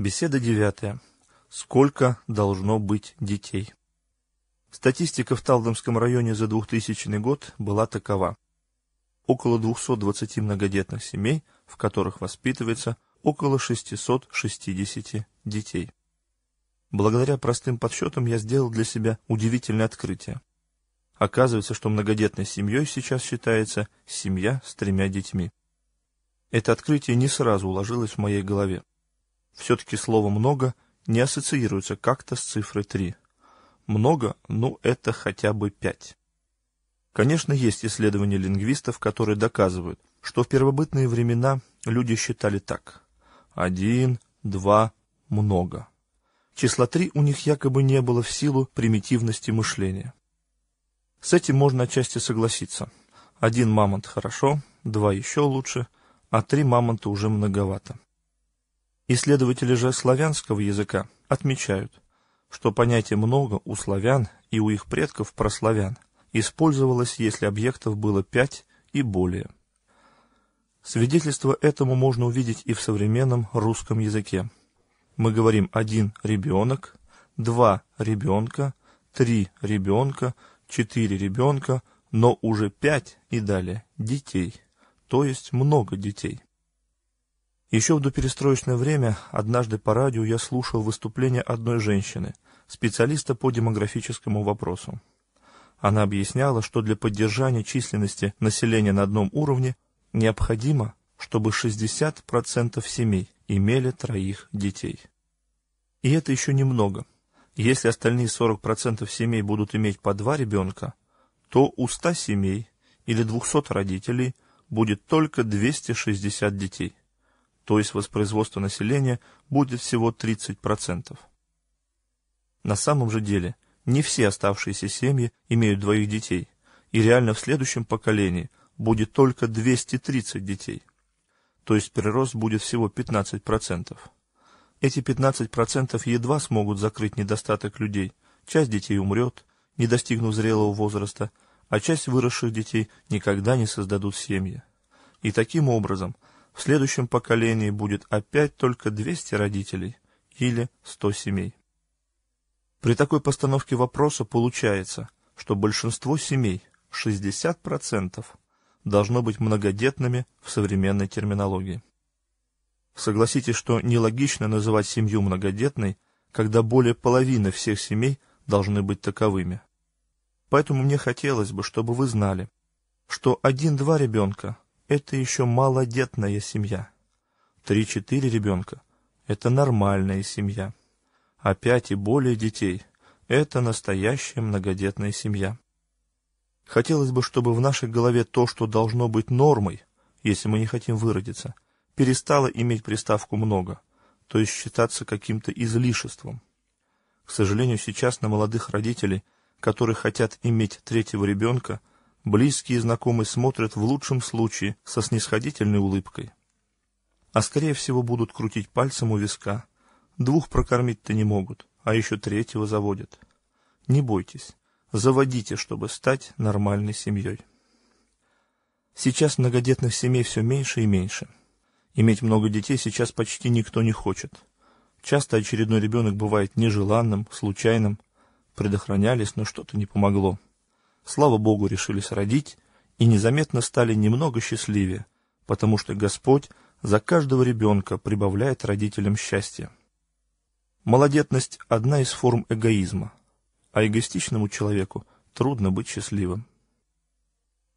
Беседа девятая. Сколько должно быть детей? Статистика в Талдомском районе за 2000 год была такова. Около 220 многодетных семей, в которых воспитывается около 660 детей. Благодаря простым подсчетам я сделал для себя удивительное открытие. Оказывается, что многодетной семьей сейчас считается семья с тремя детьми. Это открытие не сразу уложилось в моей голове. Все-таки слово «много» не ассоциируется как-то с цифрой 3. Много, ну это хотя бы 5. Конечно, есть исследования лингвистов, которые доказывают, что в первобытные времена люди считали так. Один, два, много. Числа три у них якобы не было в силу примитивности мышления. С этим можно отчасти согласиться. Один мамонт хорошо, два еще лучше, а три мамонта уже многовато. Исследователи же славянского языка отмечают, что понятие «много» у славян и у их предков прославян использовалось, если объектов было пять и более. Свидетельство этому можно увидеть и в современном русском языке. Мы говорим «один ребенок», «два ребенка», «три ребенка», «четыре ребенка», но уже пять и далее детей, то есть много детей. Еще в доперестроечное время однажды по радио я слушал выступление одной женщины, специалиста по демографическому вопросу. Она объясняла, что для поддержания численности населения на одном уровне необходимо, чтобы 60% семей имели троих детей. И это еще немного. Если остальные 40% семей будут иметь по два ребенка, то у 100 семей или 200 родителей будет только 260 детей то есть воспроизводство населения, будет всего 30%. На самом же деле, не все оставшиеся семьи имеют двоих детей, и реально в следующем поколении будет только 230 детей. То есть прирост будет всего 15%. Эти 15% едва смогут закрыть недостаток людей. Часть детей умрет, не достигнув зрелого возраста, а часть выросших детей никогда не создадут семьи. И таким образом – в следующем поколении будет опять только 200 родителей или 100 семей. При такой постановке вопроса получается, что большинство семей, 60%, должно быть многодетными в современной терминологии. Согласитесь, что нелогично называть семью многодетной, когда более половины всех семей должны быть таковыми. Поэтому мне хотелось бы, чтобы вы знали, что один-два ребенка – это еще малодетная семья. Три-четыре ребенка – это нормальная семья. А пять и более детей – это настоящая многодетная семья. Хотелось бы, чтобы в нашей голове то, что должно быть нормой, если мы не хотим выродиться, перестало иметь приставку «много», то есть считаться каким-то излишеством. К сожалению, сейчас на молодых родителей, которые хотят иметь третьего ребенка – близкие и знакомые смотрят в лучшем случае со снисходительной улыбкой. А скорее всего будут крутить пальцем у виска. Двух прокормить-то не могут, а еще третьего заводят. Не бойтесь, заводите, чтобы стать нормальной семьей. Сейчас многодетных семей все меньше и меньше. Иметь много детей сейчас почти никто не хочет. Часто очередной ребенок бывает нежеланным, случайным. Предохранялись, но что-то не помогло слава Богу, решились родить и незаметно стали немного счастливее, потому что Господь за каждого ребенка прибавляет родителям счастье. Молодетность – одна из форм эгоизма, а эгоистичному человеку трудно быть счастливым.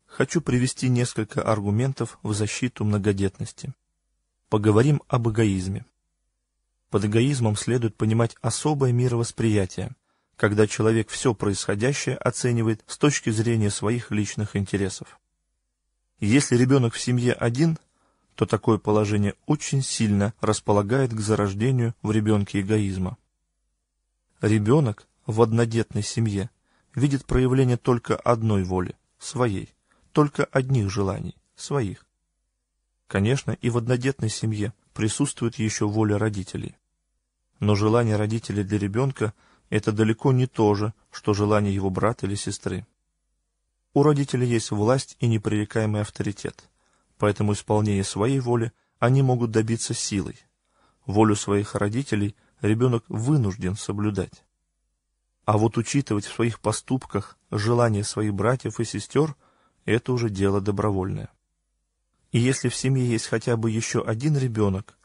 Хочу привести несколько аргументов в защиту многодетности. Поговорим об эгоизме. Под эгоизмом следует понимать особое мировосприятие – когда человек все происходящее оценивает с точки зрения своих личных интересов. Если ребенок в семье один, то такое положение очень сильно располагает к зарождению в ребенке эгоизма. Ребенок в однодетной семье видит проявление только одной воли, своей, только одних желаний, своих. Конечно, и в однодетной семье присутствует еще воля родителей. Но желания родителей для ребенка – это далеко не то же, что желание его брата или сестры. У родителей есть власть и непререкаемый авторитет, поэтому исполнение своей воли они могут добиться силой. Волю своих родителей ребенок вынужден соблюдать. А вот учитывать в своих поступках желания своих братьев и сестер – это уже дело добровольное. И если в семье есть хотя бы еще один ребенок,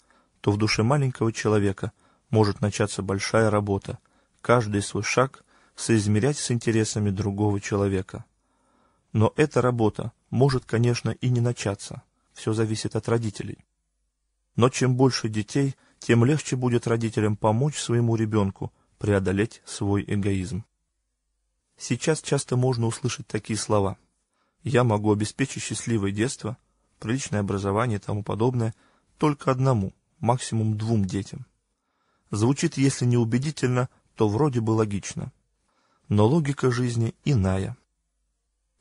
то в душе маленького человека может начаться большая работа – каждый свой шаг соизмерять с интересами другого человека. Но эта работа может, конечно, и не начаться, все зависит от родителей. Но чем больше детей, тем легче будет родителям помочь своему ребенку преодолеть свой эгоизм. Сейчас часто можно услышать такие слова. «Я могу обеспечить счастливое детство», «приличное образование» и тому подобное только одному, максимум двум детям. Звучит, если не убедительно, то вроде бы логично. Но логика жизни иная.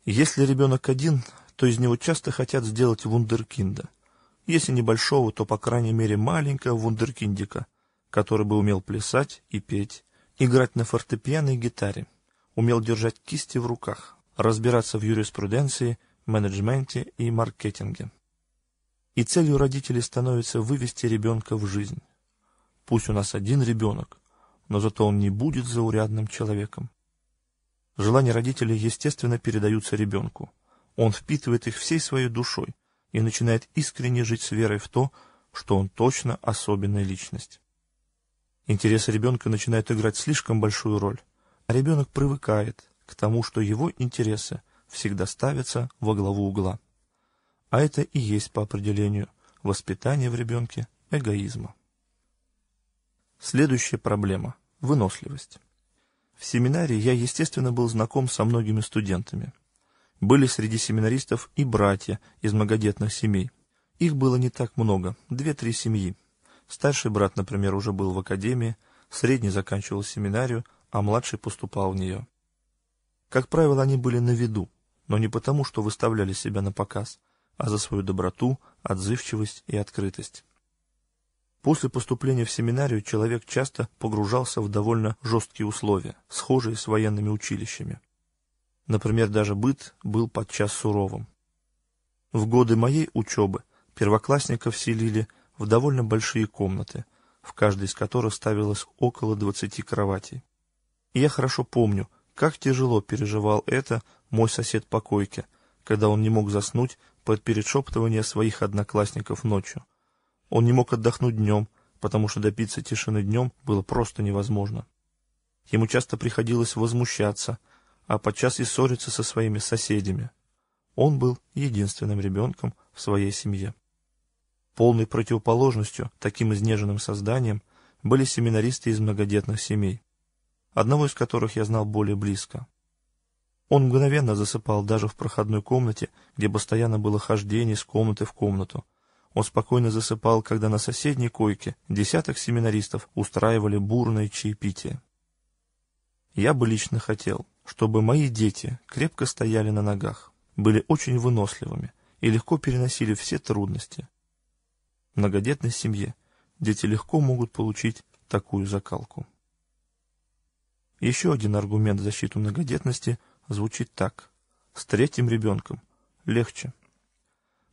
Если ребенок один, то из него часто хотят сделать вундеркинда. Если небольшого, то по крайней мере маленького вундеркиндика, который бы умел плясать и петь, играть на фортепиано и гитаре, умел держать кисти в руках, разбираться в юриспруденции, менеджменте и маркетинге. И целью родителей становится вывести ребенка в жизнь. Пусть у нас один ребенок, но зато он не будет заурядным человеком. Желания родителей, естественно, передаются ребенку. Он впитывает их всей своей душой и начинает искренне жить с верой в то, что он точно особенная личность. Интересы ребенка начинают играть слишком большую роль, а ребенок привыкает к тому, что его интересы всегда ставятся во главу угла. А это и есть по определению воспитание в ребенке эгоизма. Следующая проблема – выносливость. В семинарии я, естественно, был знаком со многими студентами. Были среди семинаристов и братья из многодетных семей. Их было не так много, две-три семьи. Старший брат, например, уже был в академии, средний заканчивал семинарию, а младший поступал в нее. Как правило, они были на виду, но не потому, что выставляли себя на показ, а за свою доброту, отзывчивость и открытость. После поступления в семинарию человек часто погружался в довольно жесткие условия, схожие с военными училищами. Например, даже быт был подчас суровым. В годы моей учебы первоклассников селили в довольно большие комнаты, в каждой из которых ставилось около 20 кроватей. И я хорошо помню, как тяжело переживал это мой сосед по койке, когда он не мог заснуть под перешептывание своих одноклассников ночью – он не мог отдохнуть днем, потому что добиться тишины днем было просто невозможно. Ему часто приходилось возмущаться, а подчас и ссориться со своими соседями. Он был единственным ребенком в своей семье. Полной противоположностью таким изнеженным созданием были семинаристы из многодетных семей, одного из которых я знал более близко. Он мгновенно засыпал даже в проходной комнате, где постоянно было хождение из комнаты в комнату, он спокойно засыпал, когда на соседней койке десяток семинаристов устраивали бурное чаепитие. Я бы лично хотел, чтобы мои дети крепко стояли на ногах, были очень выносливыми и легко переносили все трудности. В многодетной семье дети легко могут получить такую закалку. Еще один аргумент в защиту многодетности звучит так. С третьим ребенком легче.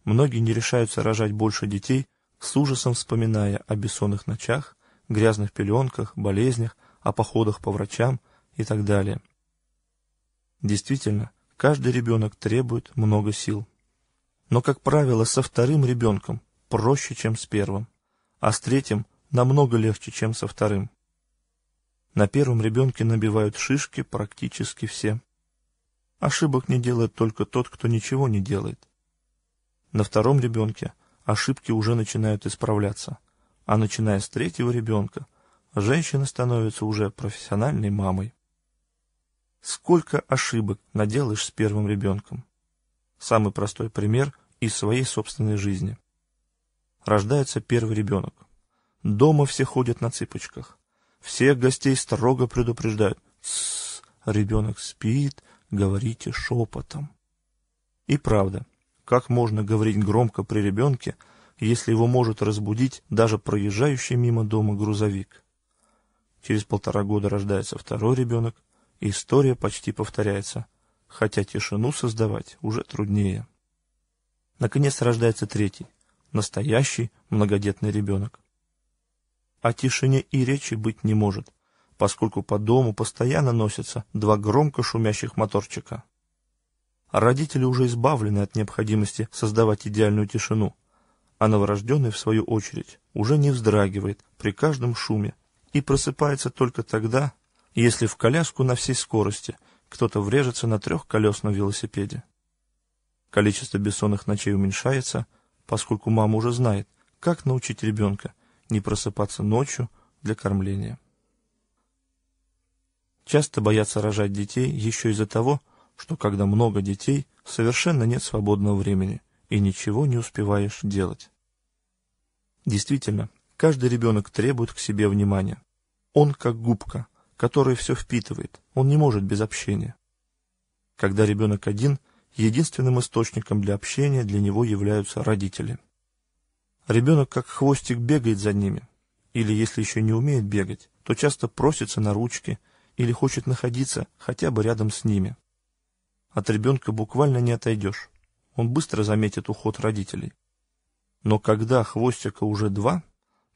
Многие не решаются рожать больше детей, с ужасом вспоминая о бессонных ночах, грязных пеленках, болезнях, о походах по врачам и так далее. Действительно, каждый ребенок требует много сил. Но, как правило, со вторым ребенком проще, чем с первым, а с третьим намного легче, чем со вторым. На первом ребенке набивают шишки практически все. Ошибок не делает только тот, кто ничего не делает – на втором ребенке ошибки уже начинают исправляться, а начиная с третьего ребенка, женщина становится уже профессиональной мамой. Сколько ошибок наделаешь с первым ребенком? Самый простой пример из своей собственной жизни. Рождается первый ребенок. Дома все ходят на цыпочках. Всех гостей строго предупреждают. «Тссс, ребенок спит, говорите шепотом». И правда, как можно говорить громко при ребенке, если его может разбудить даже проезжающий мимо дома грузовик? Через полтора года рождается второй ребенок, и история почти повторяется, хотя тишину создавать уже труднее. Наконец рождается третий, настоящий многодетный ребенок. О тишине и речи быть не может, поскольку по дому постоянно носятся два громко шумящих моторчика. А родители уже избавлены от необходимости создавать идеальную тишину, а новорожденный, в свою очередь, уже не вздрагивает при каждом шуме и просыпается только тогда, если в коляску на всей скорости кто-то врежется на трехколесном велосипеде. Количество бессонных ночей уменьшается, поскольку мама уже знает, как научить ребенка не просыпаться ночью для кормления. Часто боятся рожать детей еще из-за того, что что когда много детей, совершенно нет свободного времени и ничего не успеваешь делать. Действительно, каждый ребенок требует к себе внимания. Он как губка, которая все впитывает, он не может без общения. Когда ребенок один, единственным источником для общения для него являются родители. Ребенок как хвостик бегает за ними, или если еще не умеет бегать, то часто просится на ручки или хочет находиться хотя бы рядом с ними. От ребенка буквально не отойдешь. Он быстро заметит уход родителей. Но когда хвостика уже два,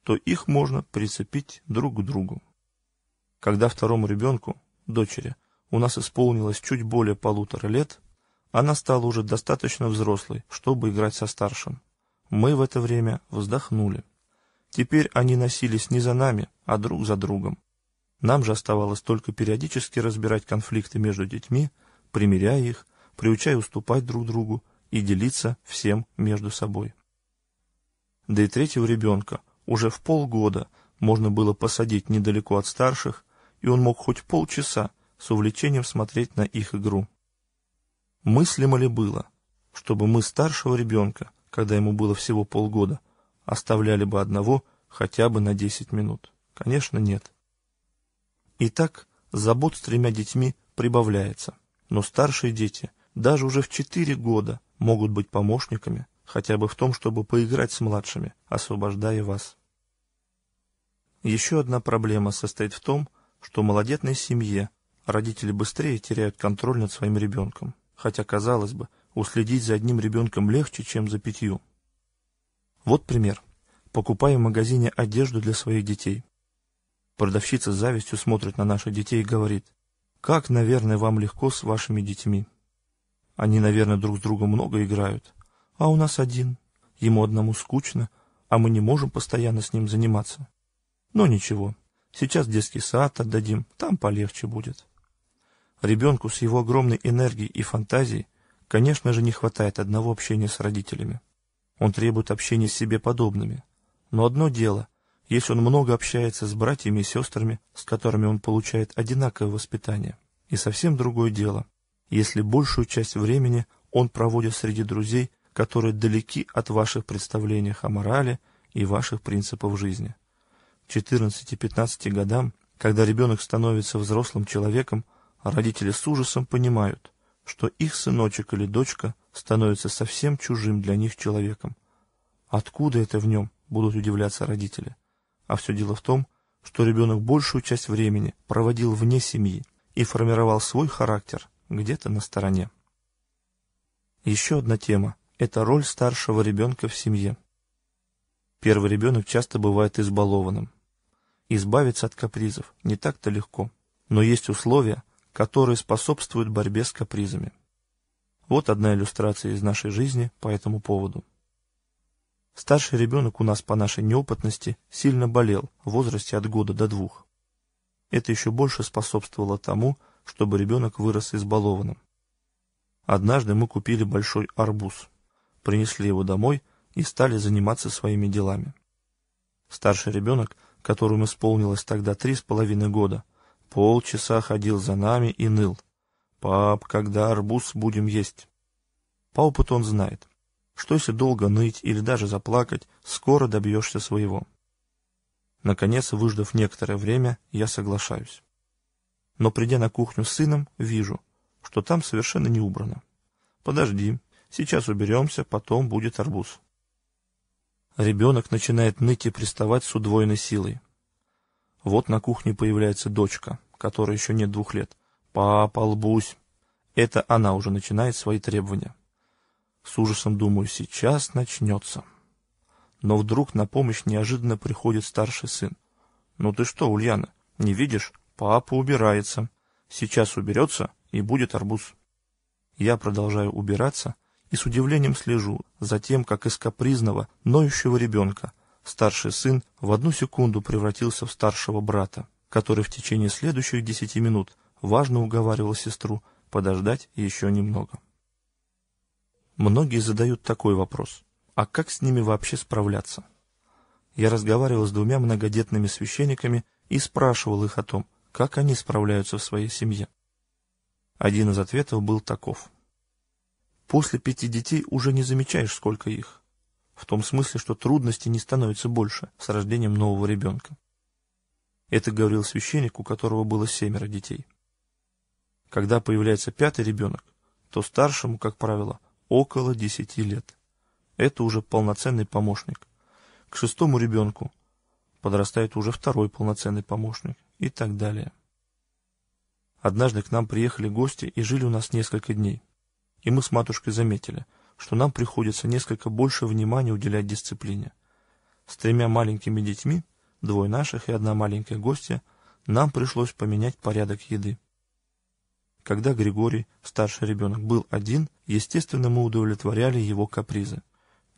то их можно прицепить друг к другу. Когда второму ребенку, дочери, у нас исполнилось чуть более полутора лет, она стала уже достаточно взрослой, чтобы играть со старшим. Мы в это время вздохнули. Теперь они носились не за нами, а друг за другом. Нам же оставалось только периодически разбирать конфликты между детьми, примеряя их, приучая уступать друг другу и делиться всем между собой. Да и третьего ребенка уже в полгода можно было посадить недалеко от старших, и он мог хоть полчаса с увлечением смотреть на их игру. Мыслимо ли было, чтобы мы старшего ребенка, когда ему было всего полгода, оставляли бы одного хотя бы на 10 минут? Конечно, нет. Итак, забот с тремя детьми прибавляется. Но старшие дети, даже уже в 4 года, могут быть помощниками, хотя бы в том, чтобы поиграть с младшими, освобождая вас. Еще одна проблема состоит в том, что в малодетной семье родители быстрее теряют контроль над своим ребенком, хотя, казалось бы, уследить за одним ребенком легче, чем за пятью. Вот пример. покупаем в магазине одежду для своих детей. Продавщица с завистью смотрит на наших детей и говорит, как, наверное, вам легко с вашими детьми. Они, наверное, друг с другом много играют. А у нас один. Ему одному скучно, а мы не можем постоянно с ним заниматься. Но ничего, сейчас детский сад отдадим, там полегче будет. Ребенку с его огромной энергией и фантазией, конечно же, не хватает одного общения с родителями. Он требует общения с себе подобными. Но одно дело если он много общается с братьями и сестрами, с которыми он получает одинаковое воспитание. И совсем другое дело, если большую часть времени он проводит среди друзей, которые далеки от ваших представлений о морали и ваших принципов жизни. К 14-15 годам, когда ребенок становится взрослым человеком, родители с ужасом понимают, что их сыночек или дочка становится совсем чужим для них человеком. Откуда это в нем, будут удивляться родители. А все дело в том, что ребенок большую часть времени проводил вне семьи и формировал свой характер где-то на стороне. Еще одна тема – это роль старшего ребенка в семье. Первый ребенок часто бывает избалованным. Избавиться от капризов не так-то легко, но есть условия, которые способствуют борьбе с капризами. Вот одна иллюстрация из нашей жизни по этому поводу. Старший ребенок у нас по нашей неопытности сильно болел в возрасте от года до двух. Это еще больше способствовало тому, чтобы ребенок вырос избалованным. Однажды мы купили большой арбуз, принесли его домой и стали заниматься своими делами. Старший ребенок, которому исполнилось тогда три с половиной года, полчаса ходил за нами и ныл. «Пап, когда арбуз будем есть?» По опыту он знает, что если долго ныть или даже заплакать, скоро добьешься своего. Наконец, выждав некоторое время, я соглашаюсь. Но придя на кухню с сыном, вижу, что там совершенно не убрано. Подожди, сейчас уберемся, потом будет арбуз. Ребенок начинает ныть и приставать с удвоенной силой. Вот на кухне появляется дочка, которой еще нет двух лет. «Папа, лбусь!» Это она уже начинает свои требования. С ужасом думаю, сейчас начнется. Но вдруг на помощь неожиданно приходит старший сын. «Ну ты что, Ульяна, не видишь? Папа убирается. Сейчас уберется, и будет арбуз». Я продолжаю убираться и с удивлением слежу за тем, как из капризного, ноющего ребенка старший сын в одну секунду превратился в старшего брата, который в течение следующих десяти минут важно уговаривал сестру подождать еще немного. Многие задают такой вопрос. А как с ними вообще справляться? Я разговаривал с двумя многодетными священниками и спрашивал их о том, как они справляются в своей семье. Один из ответов был таков. После пяти детей уже не замечаешь, сколько их. В том смысле, что трудности не становятся больше с рождением нового ребенка. Это говорил священник, у которого было семеро детей. Когда появляется пятый ребенок, то старшему, как правило, около 10 лет. Это уже полноценный помощник. К шестому ребенку подрастает уже второй полноценный помощник и так далее. Однажды к нам приехали гости и жили у нас несколько дней. И мы с матушкой заметили, что нам приходится несколько больше внимания уделять дисциплине. С тремя маленькими детьми, двое наших и одна маленькая гостья, нам пришлось поменять порядок еды. Когда Григорий, старший ребенок, был один, естественно, мы удовлетворяли его капризы.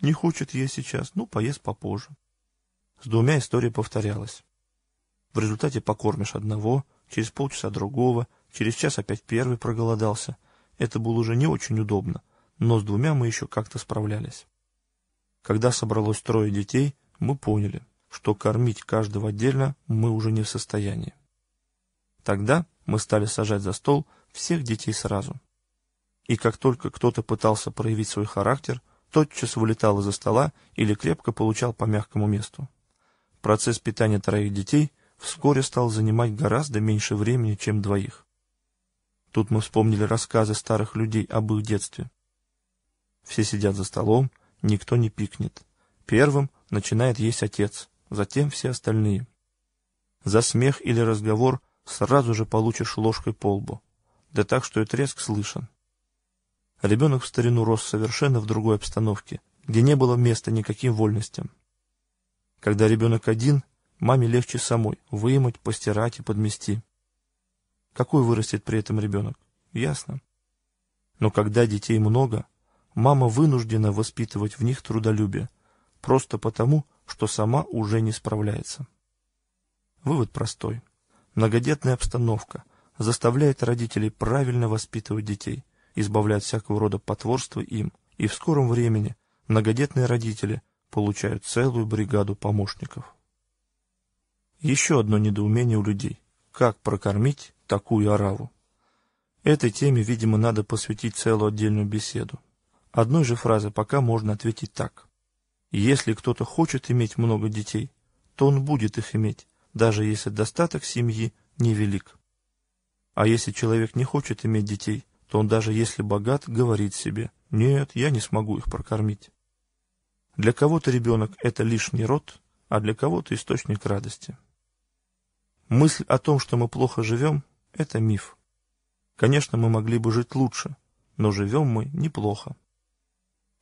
Не хочет есть сейчас, ну, поест попозже. С двумя история повторялась. В результате покормишь одного, через полчаса другого, через час опять первый проголодался. Это было уже не очень удобно, но с двумя мы еще как-то справлялись. Когда собралось трое детей, мы поняли, что кормить каждого отдельно мы уже не в состоянии. Тогда мы стали сажать за стол – всех детей сразу. И как только кто-то пытался проявить свой характер, тотчас вылетал из-за стола или крепко получал по мягкому месту. Процесс питания троих детей вскоре стал занимать гораздо меньше времени, чем двоих. Тут мы вспомнили рассказы старых людей об их детстве. Все сидят за столом, никто не пикнет. Первым начинает есть отец, затем все остальные. За смех или разговор сразу же получишь ложкой по лбу да так, что и треск слышен. Ребенок в старину рос совершенно в другой обстановке, где не было места никаким вольностям. Когда ребенок один, маме легче самой вымыть, постирать и подмести. Какой вырастет при этом ребенок? Ясно. Но когда детей много, мама вынуждена воспитывать в них трудолюбие, просто потому, что сама уже не справляется. Вывод простой. Многодетная обстановка, заставляет родителей правильно воспитывать детей, избавляет всякого рода потворства им, и в скором времени многодетные родители получают целую бригаду помощников. Еще одно недоумение у людей – как прокормить такую ораву? Этой теме, видимо, надо посвятить целую отдельную беседу. Одной же фразы пока можно ответить так. Если кто-то хочет иметь много детей, то он будет их иметь, даже если достаток семьи невелик. А если человек не хочет иметь детей, то он даже если богат, говорит себе «нет, я не смогу их прокормить». Для кого-то ребенок – это лишний род, а для кого-то источник радости. Мысль о том, что мы плохо живем – это миф. Конечно, мы могли бы жить лучше, но живем мы неплохо.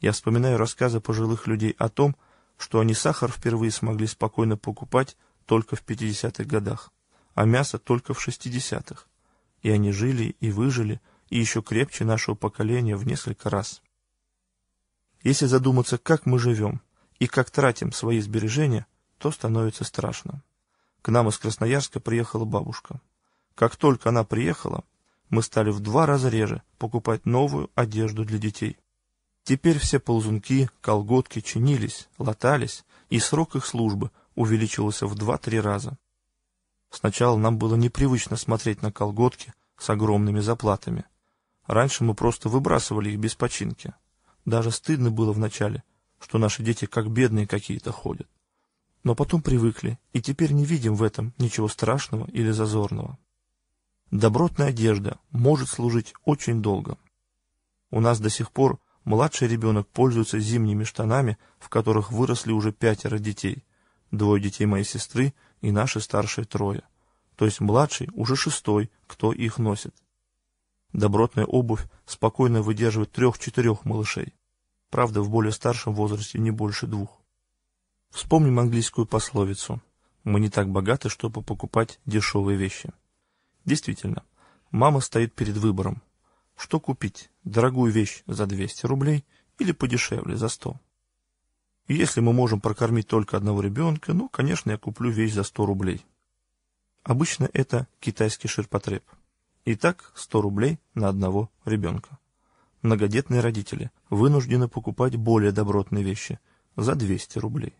Я вспоминаю рассказы пожилых людей о том, что они сахар впервые смогли спокойно покупать только в 50-х годах, а мясо только в 60-х и они жили и выжили, и еще крепче нашего поколения в несколько раз. Если задуматься, как мы живем и как тратим свои сбережения, то становится страшно. К нам из Красноярска приехала бабушка. Как только она приехала, мы стали в два раза реже покупать новую одежду для детей. Теперь все ползунки, колготки чинились, латались, и срок их службы увеличился в два-три раза. Сначала нам было непривычно смотреть на колготки с огромными заплатами. Раньше мы просто выбрасывали их без починки. Даже стыдно было вначале, что наши дети как бедные какие-то ходят. Но потом привыкли, и теперь не видим в этом ничего страшного или зазорного. Добротная одежда может служить очень долго. У нас до сих пор младший ребенок пользуется зимними штанами, в которых выросли уже пятеро детей. Двое детей моей сестры — и наши старшие трое. То есть младший уже шестой, кто их носит. Добротная обувь спокойно выдерживает трех-четырех малышей. Правда, в более старшем возрасте не больше двух. Вспомним английскую пословицу «Мы не так богаты, чтобы покупать дешевые вещи». Действительно, мама стоит перед выбором. Что купить? Дорогую вещь за 200 рублей или подешевле за 100? И если мы можем прокормить только одного ребенка, ну, конечно, я куплю весь за 100 рублей. Обычно это китайский ширпотреб. Итак, 100 рублей на одного ребенка. Многодетные родители вынуждены покупать более добротные вещи за 200 рублей.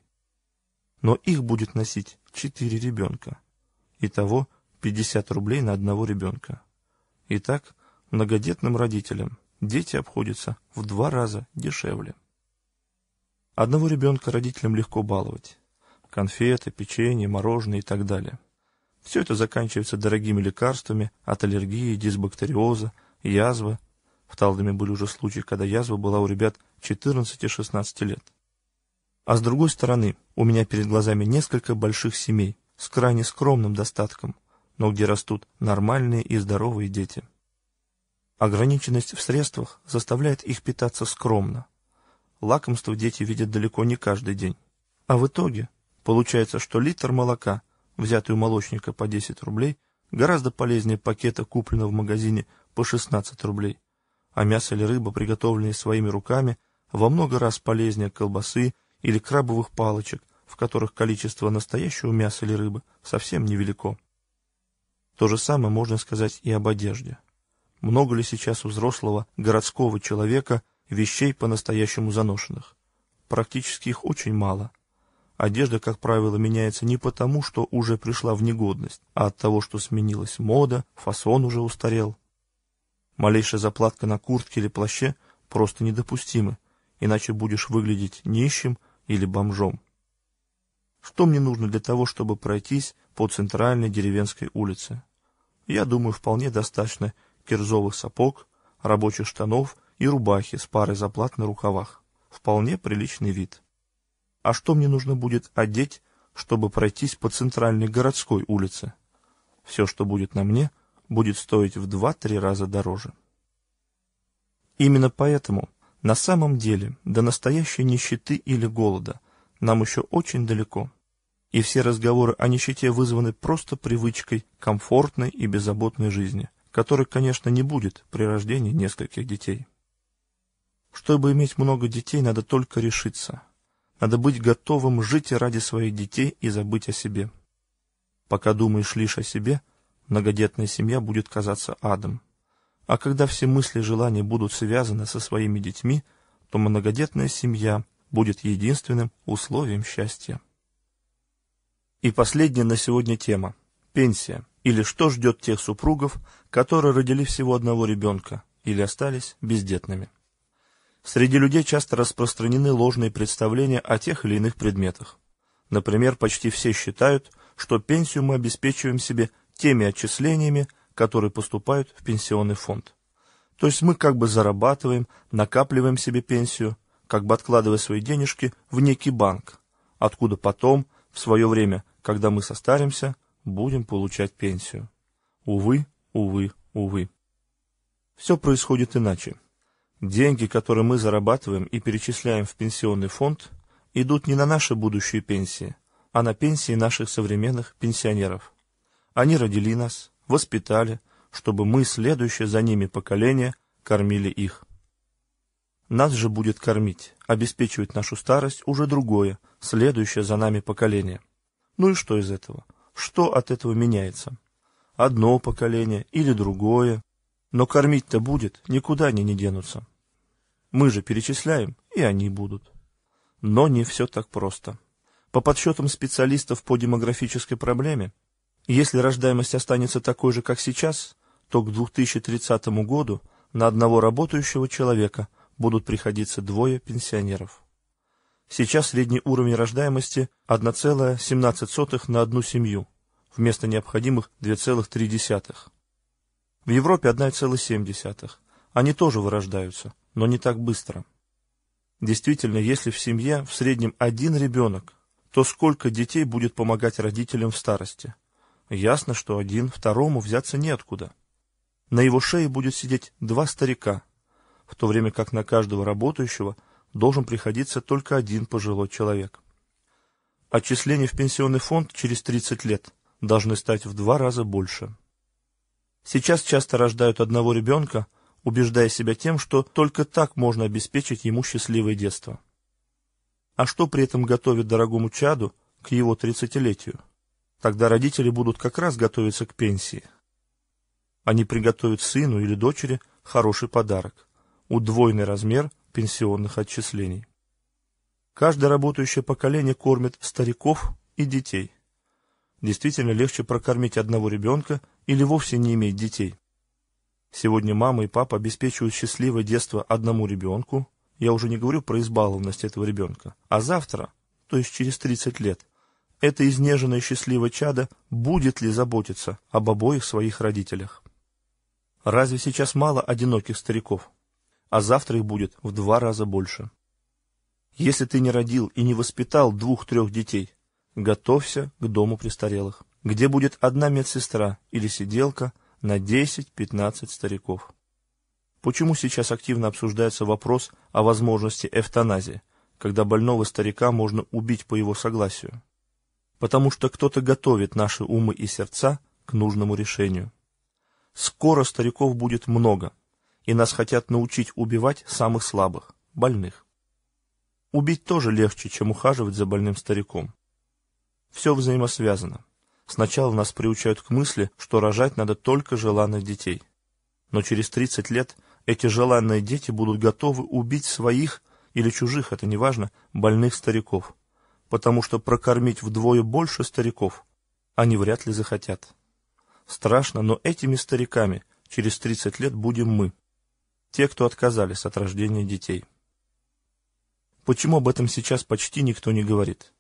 Но их будет носить 4 ребенка. Итого 50 рублей на одного ребенка. Итак, многодетным родителям дети обходятся в два раза дешевле. Одного ребенка родителям легко баловать. Конфеты, печенье, мороженое и так далее. Все это заканчивается дорогими лекарствами от аллергии, дисбактериоза, язвы. В Талдоме были уже случаи, когда язва была у ребят 14-16 лет. А с другой стороны, у меня перед глазами несколько больших семей с крайне скромным достатком, но где растут нормальные и здоровые дети. Ограниченность в средствах заставляет их питаться скромно лакомство дети видят далеко не каждый день. А в итоге получается, что литр молока, взятый у молочника по 10 рублей, гораздо полезнее пакета, купленного в магазине по 16 рублей. А мясо или рыба, приготовленные своими руками, во много раз полезнее колбасы или крабовых палочек, в которых количество настоящего мяса или рыбы совсем невелико. То же самое можно сказать и об одежде. Много ли сейчас у взрослого городского человека – вещей по-настоящему заношенных. Практически их очень мало. Одежда, как правило, меняется не потому, что уже пришла в негодность, а от того, что сменилась мода, фасон уже устарел. Малейшая заплатка на куртке или плаще просто недопустима, иначе будешь выглядеть нищим или бомжом. Что мне нужно для того, чтобы пройтись по центральной деревенской улице? Я думаю, вполне достаточно кирзовых сапог, рабочих штанов – и рубахи с парой заплат на рукавах. Вполне приличный вид. А что мне нужно будет одеть, чтобы пройтись по центральной городской улице? Все, что будет на мне, будет стоить в два-три раза дороже. Именно поэтому, на самом деле, до настоящей нищеты или голода нам еще очень далеко. И все разговоры о нищете вызваны просто привычкой комфортной и беззаботной жизни, которой, конечно, не будет при рождении нескольких детей. Чтобы иметь много детей, надо только решиться. Надо быть готовым жить ради своих детей и забыть о себе. Пока думаешь лишь о себе, многодетная семья будет казаться адом. А когда все мысли и желания будут связаны со своими детьми, то многодетная семья будет единственным условием счастья. И последняя на сегодня тема – пенсия, или что ждет тех супругов, которые родили всего одного ребенка или остались бездетными. Среди людей часто распространены ложные представления о тех или иных предметах. Например, почти все считают, что пенсию мы обеспечиваем себе теми отчислениями, которые поступают в пенсионный фонд. То есть мы как бы зарабатываем, накапливаем себе пенсию, как бы откладывая свои денежки в некий банк, откуда потом, в свое время, когда мы состаримся, будем получать пенсию. Увы, увы, увы. Все происходит иначе. Деньги, которые мы зарабатываем и перечисляем в пенсионный фонд, идут не на наши будущие пенсии, а на пенсии наших современных пенсионеров. Они родили нас, воспитали, чтобы мы, следующее за ними поколение, кормили их. Нас же будет кормить, обеспечивать нашу старость уже другое, следующее за нами поколение. Ну и что из этого? Что от этого меняется? Одно поколение или другое? Но кормить-то будет, никуда они не денутся. Мы же перечисляем, и они будут. Но не все так просто. По подсчетам специалистов по демографической проблеме, если рождаемость останется такой же, как сейчас, то к 2030 году на одного работающего человека будут приходиться двое пенсионеров. Сейчас средний уровень рождаемости 1,17 на одну семью, вместо необходимых 2,3. В Европе 1,7. Они тоже вырождаются, но не так быстро. Действительно, если в семье в среднем один ребенок, то сколько детей будет помогать родителям в старости? Ясно, что один второму взяться неоткуда. На его шее будет сидеть два старика, в то время как на каждого работающего должен приходиться только один пожилой человек. Отчисления в пенсионный фонд через 30 лет должны стать в два раза больше. Сейчас часто рождают одного ребенка, убеждая себя тем, что только так можно обеспечить ему счастливое детство. А что при этом готовит дорогому чаду к его тридцатилетию? Тогда родители будут как раз готовиться к пенсии. Они приготовят сыну или дочери хороший подарок – удвоенный размер пенсионных отчислений. Каждое работающее поколение кормит стариков и детей – Действительно легче прокормить одного ребенка или вовсе не иметь детей. Сегодня мама и папа обеспечивают счастливое детство одному ребенку, я уже не говорю про избалованность этого ребенка, а завтра, то есть через 30 лет, это изнеженное счастливое чадо будет ли заботиться об обоих своих родителях. Разве сейчас мало одиноких стариков? А завтра их будет в два раза больше. Если ты не родил и не воспитал двух-трех детей, готовься к дому престарелых, где будет одна медсестра или сиделка на 10-15 стариков. Почему сейчас активно обсуждается вопрос о возможности эвтаназии, когда больного старика можно убить по его согласию? Потому что кто-то готовит наши умы и сердца к нужному решению. Скоро стариков будет много, и нас хотят научить убивать самых слабых, больных. Убить тоже легче, чем ухаживать за больным стариком. Все взаимосвязано. Сначала нас приучают к мысли, что рожать надо только желанных детей. Но через 30 лет эти желанные дети будут готовы убить своих или чужих, это неважно, больных стариков. Потому что прокормить вдвое больше стариков они вряд ли захотят. Страшно, но этими стариками через 30 лет будем мы. Те, кто отказались от рождения детей. Почему об этом сейчас почти никто не говорит?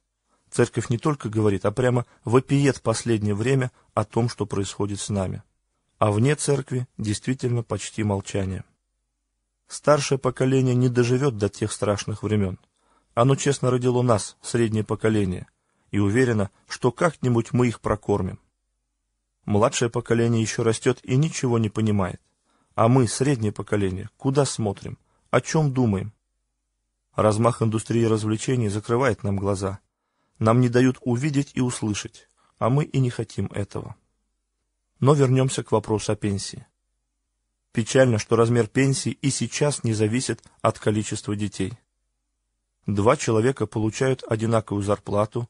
Церковь не только говорит, а прямо вопиет последнее время о том, что происходит с нами. А вне церкви действительно почти молчание. Старшее поколение не доживет до тех страшных времен. Оно честно родило нас, среднее поколение, и уверено, что как-нибудь мы их прокормим. Младшее поколение еще растет и ничего не понимает. А мы, среднее поколение, куда смотрим, о чем думаем? Размах индустрии развлечений закрывает нам глаза – нам не дают увидеть и услышать, а мы и не хотим этого. Но вернемся к вопросу о пенсии. Печально, что размер пенсии и сейчас не зависит от количества детей. Два человека получают одинаковую зарплату,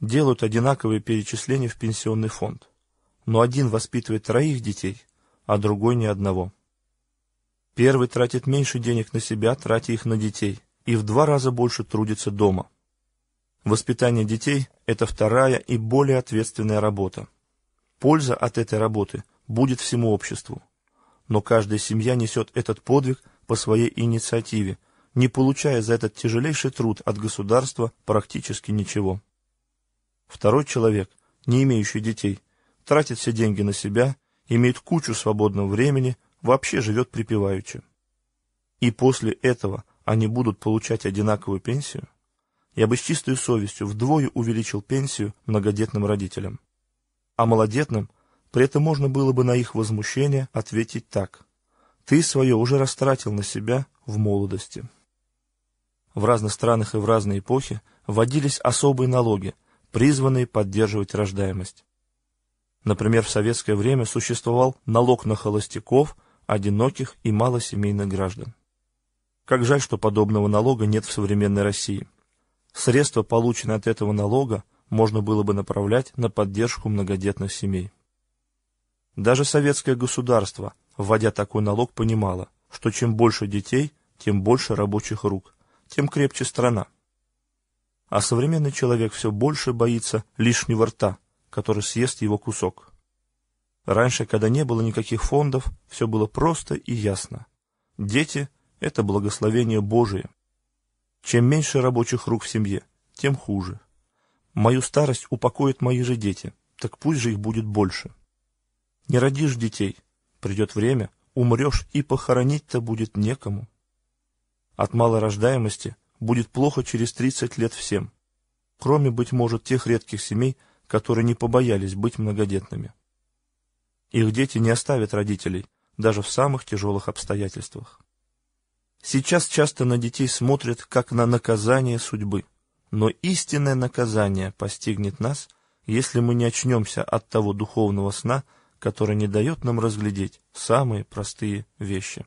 делают одинаковые перечисления в пенсионный фонд. Но один воспитывает троих детей, а другой ни одного. Первый тратит меньше денег на себя, тратя их на детей, и в два раза больше трудится дома – Воспитание детей – это вторая и более ответственная работа. Польза от этой работы будет всему обществу. Но каждая семья несет этот подвиг по своей инициативе, не получая за этот тяжелейший труд от государства практически ничего. Второй человек, не имеющий детей, тратит все деньги на себя, имеет кучу свободного времени, вообще живет припеваючи. И после этого они будут получать одинаковую пенсию – я бы с чистой совестью вдвое увеличил пенсию многодетным родителям. А малодетным при этом можно было бы на их возмущение ответить так. Ты свое уже растратил на себя в молодости. В разных странах и в разные эпохи вводились особые налоги, призванные поддерживать рождаемость. Например, в советское время существовал налог на холостяков, одиноких и малосемейных граждан. Как жаль, что подобного налога нет в современной России – Средства, полученные от этого налога, можно было бы направлять на поддержку многодетных семей. Даже советское государство, вводя такой налог, понимало, что чем больше детей, тем больше рабочих рук, тем крепче страна. А современный человек все больше боится лишнего рта, который съест его кусок. Раньше, когда не было никаких фондов, все было просто и ясно. Дети – это благословение Божие. Чем меньше рабочих рук в семье, тем хуже. Мою старость упокоят мои же дети, так пусть же их будет больше. Не родишь детей, придет время, умрешь, и похоронить-то будет некому. От малой рождаемости будет плохо через 30 лет всем, кроме, быть может, тех редких семей, которые не побоялись быть многодетными. Их дети не оставят родителей, даже в самых тяжелых обстоятельствах. Сейчас часто на детей смотрят, как на наказание судьбы. Но истинное наказание постигнет нас, если мы не очнемся от того духовного сна, который не дает нам разглядеть самые простые вещи.